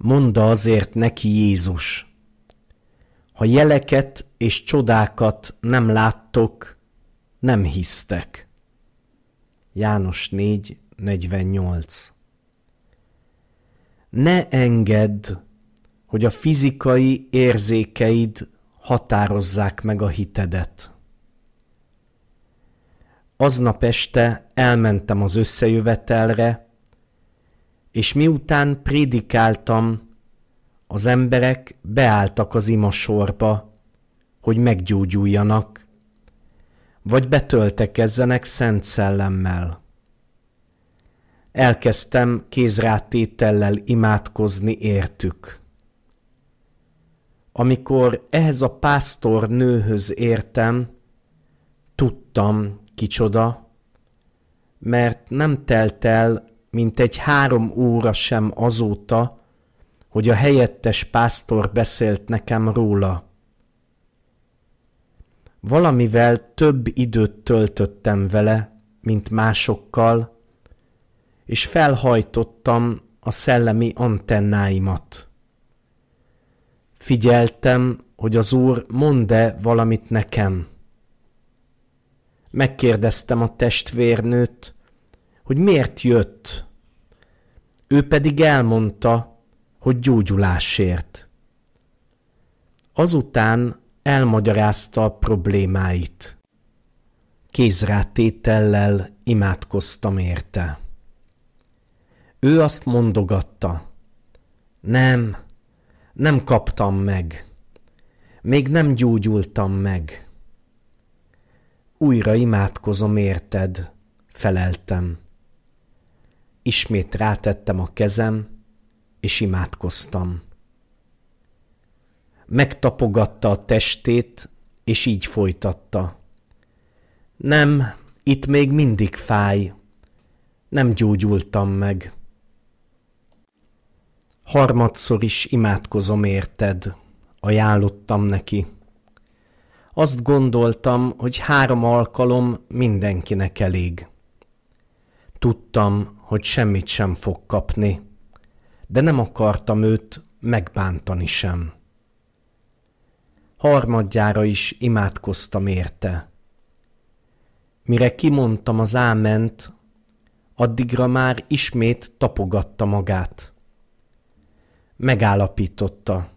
Monda azért neki Jézus, ha jeleket és csodákat nem láttok, nem hisztek. János 4, 48 Ne engedd, hogy a fizikai érzékeid határozzák meg a hitedet. Aznap este elmentem az összejövetelre, és miután prédikáltam, az emberek beálltak az imasorba, hogy meggyógyuljanak, vagy betöltekezzenek szent szellemmel. Elkezdtem kézrátétellel imádkozni értük. Amikor ehhez a pásztor nőhöz értem, tudtam, kicsoda, mert nem telt el mint egy három óra sem azóta, hogy a helyettes pásztor beszélt nekem róla. Valamivel több időt töltöttem vele, mint másokkal, és felhajtottam a szellemi antennáimat. Figyeltem, hogy az úr mond-e valamit nekem. Megkérdeztem a testvérnőt, hogy miért jött. Ő pedig elmondta, hogy gyógyulásért. Azután elmagyarázta a problémáit. Kézrátétellel imádkoztam érte. Ő azt mondogatta. Nem, nem kaptam meg. Még nem gyógyultam meg. Újra imádkozom érted, feleltem. Ismét rátettem a kezem, és imádkoztam. Megtapogatta a testét, és így folytatta. Nem, itt még mindig fáj. Nem gyógyultam meg. Harmadszor is imádkozom érted, ajánlottam neki. Azt gondoltam, hogy három alkalom mindenkinek elég. Tudtam, hogy semmit sem fog kapni, de nem akartam őt megbántani sem. Harmadjára is imádkoztam érte. Mire kimondtam az áment, addigra már ismét tapogatta magát. Megállapította.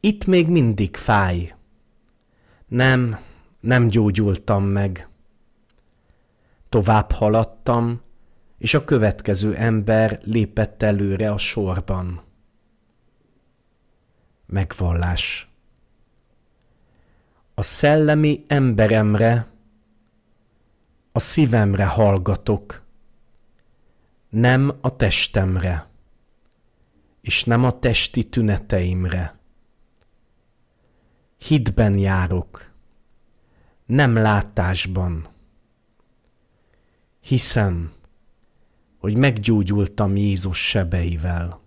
Itt még mindig fáj. Nem, nem gyógyultam meg. Tovább haladtam, és a következő ember lépett előre a sorban. Megvallás A szellemi emberemre, a szívemre hallgatok, nem a testemre, és nem a testi tüneteimre. Hitben járok, nem látásban. Hiszem, hogy meggyógyultam Jézus sebeivel.